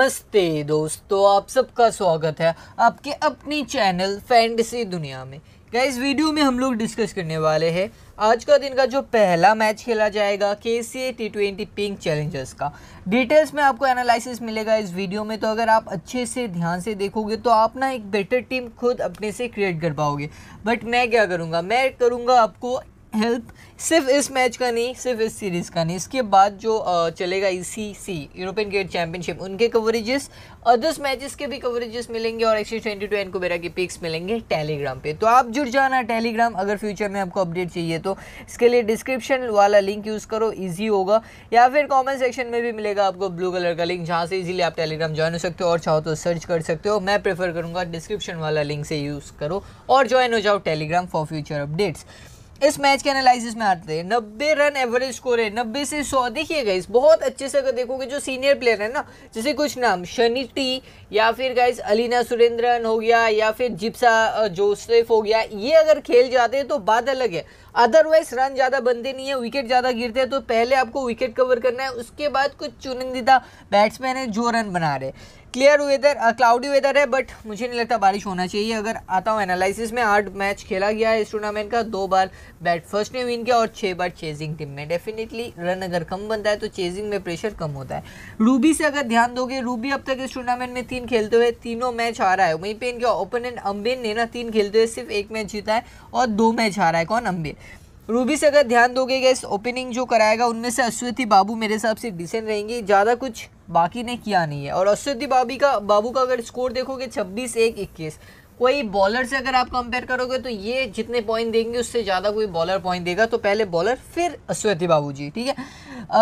नमस्ते दोस्तों आप सबका स्वागत है आपके अपनी चैनल फैंटेसी दुनिया में क्या इस वीडियो में हम लोग डिस्कस करने वाले हैं आज का दिन का जो पहला मैच खेला जाएगा के C A T twenty pink challengers का डिटेल्स में आपको एनालिसिस मिलेगा इस वीडियो में तो अगर आप अच्छे से ध्यान से देखोगे तो आप ना एक बेटर टीम खुद अपने से क्रिएट कर पाओगे बट मैं क्या करूँगा मैं करूँगा आपको हेल्प सिर्फ इस मैच का नहीं सिर्फ इस सीरीज़ का नहीं इसके बाद जो चलेगा E C C European cricket championship उनके कवरेजेस अदर्स मैचेस के भी कवरेजेस मिलेंगे और एक्सी ट्वेंटी टू एन कुबेरा की पिक्स मिलेंगे टेलीग्राम पे तो आप जुड़ जाना टेलीग्राम अगर फ्यूचर में आपको अपडेट चाहिए तो इसके लिए डिस्क्रिप्शन वाला लिंक यूज़ करो ईजी होगा या फिर कॉमेंट सेक्शन में भी मिलेगा आपको ब्लू कलर का लिंक जहाँ से ईजिली आप टेलीग्राम ज्वाइन हो सकते हो और चाहो तो सर्च कर सकते हो मैं प्रेफर करूँगा डिस्क्रिप्शन वाला लिंक से यूज़ करो और ज्वाइन हो जाओ टेलीग्राम फॉर फ्यूचर अपडेट्स इस मैच के एनालिसिस में आते हैं नब्बे रन एवरेज स्कोर है नब्बे से सौ देखिए गाइस बहुत अच्छे से अगर देखोगे जो सीनियर प्लेयर है ना जैसे कुछ नाम शनि टी या फिर गाइस अलीना सुरेंद्रन हो गया या फिर जिप्सा जोसेफ हो गया ये अगर खेल जाते हैं तो बात अलग है अदरवाइज रन ज़्यादा बनते नहीं है विकेट ज़्यादा गिरते हैं तो पहले आपको विकेट कवर करना है उसके बाद कुछ चुनिंदा बैट्समैन है जो रन बना रहे क्लियर वेदर क्लाउडी वेदर है बट मुझे नहीं लगता बारिश होना चाहिए अगर आता हूँ एनालिसिस में आठ मैच खेला गया है इस टूर्नामेंट का दो बार बैट फर्स्ट ने विन किया और छः बार चेजिंग टीम में डेफिनेटली रन अगर कम बनता है तो चेजिंग में प्रेशर कम होता है रूबी से अगर ध्यान दोगे रूबी अब तक इस टूर्नामेंट में तीन खेलते हुए तीनों मैच हारा है वहीं पर इनके ओपोनेंट अम्बेन ने ना तीन खेलते हुए सिर्फ एक मैच जीता है और दो मैच हारा है कौन अम्बेन रूबी से अगर ध्यान दोगे गैस ओपनिंग जो कराएगा उनमें से अश्वती बाबू मेरे हिसाब से डिसेंट रहेंगे ज़्यादा कुछ बाकी ने किया नहीं है और अश्वती बाबी का बाबू का अगर स्कोर देखोगे छब्बीस एक इक्कीस कोई बॉलर से अगर आप कंपेयर करोगे तो ये जितने पॉइंट देंगे उससे ज़्यादा कोई बॉलर पॉइंट देगा तो पहले बॉलर फिर अश्वति बाबू जी ठीक है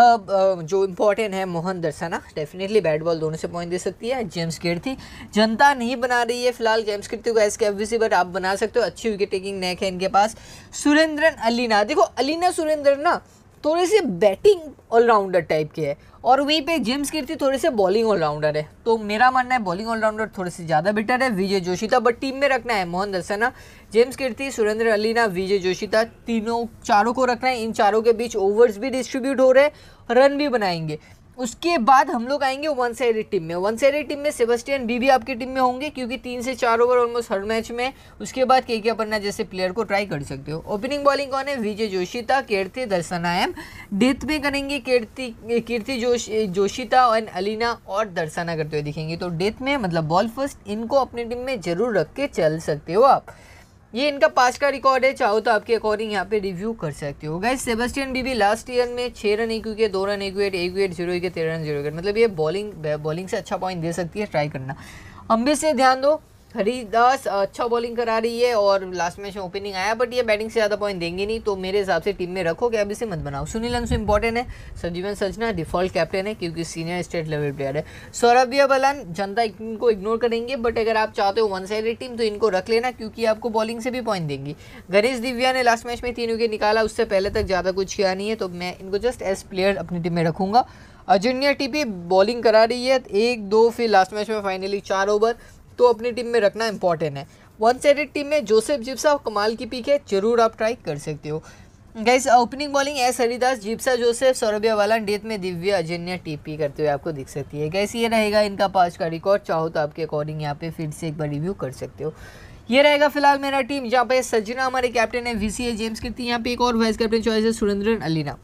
अब जो इम्पोर्टेंट है Mohan Darshana definitely bat ball दोनों से पॉइंट दे सकती है जेम्स थी जनता नहीं बना रही है फिलहाल जेम्स कीर्ति को एस के बट आप बना सकते हो अच्छी विकेट टेकिंग नेक है इनके पास सुरेंद्रन अलीना देखो अलीना सुरेंद्रन ना थोड़े से बैटिंग ऑलराउंडर टाइप के है और वहीं पे जेम्स कीर्ति थोड़े से बॉलिंग ऑलराउंडर है तो मेरा मानना है बॉलिंग ऑलराउंडर थोड़े से ज़्यादा बेटर है विजय जोशीता बट टीम में रखना है मोहन दर्शना जेम्स कीर्ति सुरेंद्र अलीना विजय जोशीता तीनों चारों को रखना है इन चारों के बीच ओवर्स भी डिस्ट्रीब्यूट हो रहे हैं रन भी बनाएंगे उसके बाद हम लोग आएंगे वन साइडेड टीम में वन साइडेड टीम में सेबस्टियन बी भी आपकी टीम में होंगे क्योंकि तीन से चार ओवर ऑलमोस्ट हर मैच में उसके बाद के के अपना जैसे प्लेयर को ट्राई कर सकते हो ओपनिंग बॉलिंग कौन है विजय जोशिता कीर्ति दर्शनायम डेथ में करेंगे कीर्ति कीर्ति जोश जोशिता एंड अलीना और दर्शना करते हुए दिखेंगे तो डेथ में मतलब बॉल फर्स्ट इनको अपनी टीम में जरूर रख के चल सकते हो आप ये इनका पास का रिकॉर्ड है चाहो तो आपके अकॉर्डिंग यहाँ पे रिव्यू कर सकते हो गए सेबेस्टियन बीबी लास्ट ईयर में छः रन एक विकेट दो रन एक विकेट एक विकेट जीरो विकेट तेरह रन जीरो विकेट मतलब ये बॉलिंग बॉलिंग से अच्छा पॉइंट दे सकती है ट्राई करना अम्बे से ध्यान दो हरिदास अच्छा बॉलिंग करा रही है और लास्ट मैच में ओपनिंग आया बट ये बैटिंग से ज़्यादा पॉइंट देंगे नहीं तो मेरे हिसाब से टीम में रखो अभी इसे मत बनाओ सुनील अंशु इंपॉर्टेंट है संजीवन सजना डिफॉल्ट कैप्टन है क्योंकि सीनियर स्टेट लेवल प्लेयर है सौरभ बलन जनता इनको इग्नोर करेंगे बट अगर आप चाहते हो वन साइड टीम तो इनको रख लेना क्योंकि आपको बॉलिंग से भी पॉइंट देंगी गणेश दिव्या ने लास्ट मैच में तीन विकेट निकाला उससे पहले तक ज़्यादा कुछ किया नहीं है तो मैं इनको जस्ट एज प्लेयर अपनी टीम में रखूँगा अजन्या टीपी बॉलिंग करा रही है एक दो फिर लास्ट मैच में फाइनली चार ओवर तो अपनी टीम में रखना इंपॉर्टेंट है वन साइडेड टीम में जोसेफ जिप्सा और कमाल की पीक है जरूर आप ट्राई कर सकते हो guess opening bowling S Haridas Jipsa Joseph सौरभिया वाला डेथ में दिव्या अजन्या टीपी करते हुए आपको दिख सकती है गैस ये रहेगा इनका पाँच का रिकॉर्ड चाहो तो आपके अकॉर्डिंग यहाँ पे फिर से एक बार रिव्यू कर सकते हो ये रहेगा फिलहाल मेरा टीम जहाँ पे सजना हमारे कैप्टन है वी जेम्स की यहाँ पे एक और वाइस कैप्टन चॉइस है सुरेंद्रन अलीना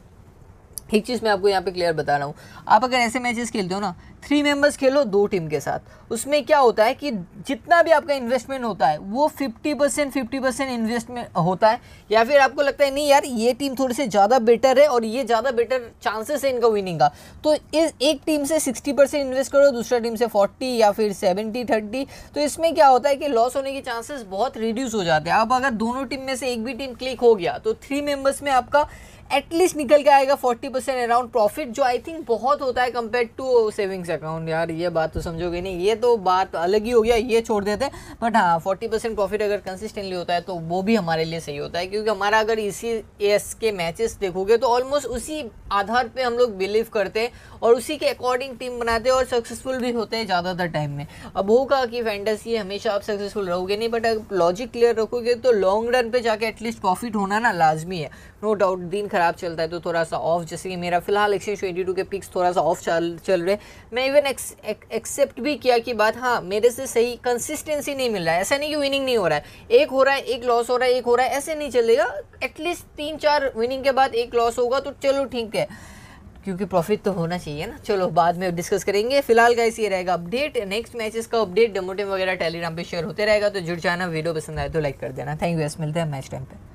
एक चीज़ मैं आपको यहाँ पे क्लियर बता रहा हूँ आप अगर ऐसे मैचेस खेलते हो ना थ्री मेंबर्स खेलो दो टीम के साथ उसमें क्या होता है कि जितना भी आपका इन्वेस्टमेंट होता है वो fifty percent fifty percent investment होता है या फिर आपको लगता है नहीं यार ये टीम थोड़ी से ज़्यादा बेटर है और ये ज़्यादा बेटर चांसेस है इनका विनिंग का तो इस एक टीम से सिक्सटी परसेंट इन्वेस्ट करो दूसरा टीम से फोर्टी या फिर सेवेंटी थर्टी तो इसमें क्या होता है कि लॉस होने के चांसेस बहुत रिड्यूस हो जाते हैं अब अगर दोनों टीम में से एक भी टीम क्लिक हो गया तो थ्री मेंबर्स में आपका एटलीस्ट निकल के आएगा फोर्टी परसेंट अराउंड प्रॉफिट जो आई थिंक बहुत होता है कंपेयर टू सेविंग्स अकाउंट यार ये बात तो समझोगे नहीं ये तो बात अलग ही हो गया ये छोड़ देते बट हाँ फोर्टी परसेंट प्रॉफिट अगर कंसिस्टेंटली होता है तो वो भी हमारे लिए सही होता है क्योंकि हमारा अगर इसी एस के मैचेस देखोगे तो ऑलमोस्ट उसी आधार पर हम लोग बिलीव करते हैं और उसी के अकॉर्डिंग टीम बनाते हैं और सक्सेसफुल भी होते हैं ज़्यादातर टाइम में अब होगा कि फैंटेसी हमेशा आप सक्सेसफुल रहोगे नहीं बट अगर लॉजिक क्लियर रखोगे तो लॉन्ग रन पर जाके एटलीस्ट प्रॉफिट होना ना लाजमी है नो डाउट दिन खराब चलता है तो थोड़ा सा ऑफ जैसे कि मेरा फिलहाल एक्सचेंज ट्वेंटी के पिक्स थोड़ा सा ऑफ चल चल रहे मैं इवन एक्सेप्ट भी किया कि बात हाँ मेरे से सही कंसिस्टेंसी नहीं मिल रहा है ऐसा नहीं कि विनिंग नहीं हो रहा है एक हो रहा है एक लॉस हो रहा है एक हो रहा है ऐसे नहीं चलेगा एटलीस्ट तीन चार विनिंग के बाद एक लॉस होगा तो चलो ठीक है क्योंकि प्रॉफिट तो होना चाहिए ना चलो बाद में डिस्कस करेंगे फिलहाल का ये रहेगा अपडेट नेक्स्ट मैचेस का अपडेट डेमोटिव वगैरह टेलीग्राम पे शेयर होते रहेगा तो जुड़ जाना वीडियो पसंद आए तो लाइक कर देना थैंक यू एस मिलते हैं मैच टाइम पे